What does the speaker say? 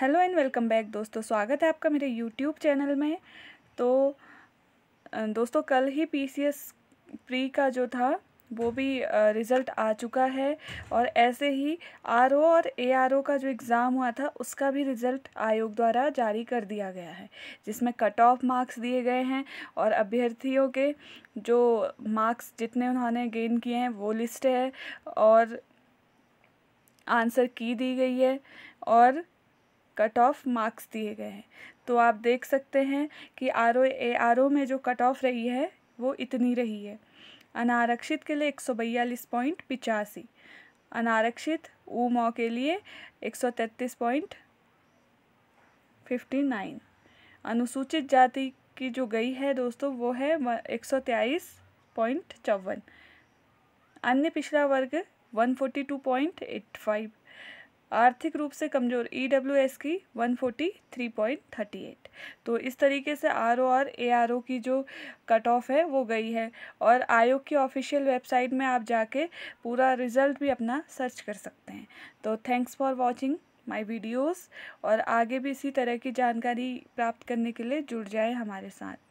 hello and welcome back दोस्तों स्वागत है आपका मेरे यूट्यूब चैनल में तो दोस्तों कल ही पीसीएस प्री का जो था वो भी रिज़ल्ट आ चुका है और ऐसे ही आर और ए का जो एग्ज़ाम हुआ था उसका भी रिज़ल्ट आयोग द्वारा जारी कर दिया गया है जिसमें कट ऑफ मार्क्स दिए गए हैं और अभ्यर्थियों के जो मार्क्स जितने उन्होंने गेन किए हैं वो लिस्ट है और आंसर की दी गई है और कट ऑफ मार्क्स दिए गए हैं तो आप देख सकते हैं कि R O A R O में जो कट ऑफ रही है वो इतनी रही है अनारक्षित के लिए एक सौ बयालीस पॉइंट पिचासी अनारक्षित ऊ मौ के लिए एक सौ तैंतीस पॉइंट फिफ्टी नाइन अनुसूचित जाति की जो गई है दोस्तों वो है एक सौ तेईस पॉइंट चौवन अन्य पिछड़ा वर्ग one forty two point eight five आर्थिक रूप से कमज़ोर ई e डब्ल्यू एस की one forty three point thirty eight तो इस तरीके से आर ओ और ए आर ओ की जो कट ऑफ है वो गई है और आयोग की ऑफिशियल वेबसाइट में आप जाके पूरा रिज़ल्ट भी अपना सर्च कर सकते हैं तो thanks for watching my videos और आगे भी इसी तरह की जानकारी प्राप्त करने के लिए जुड़ जाए हमारे साथ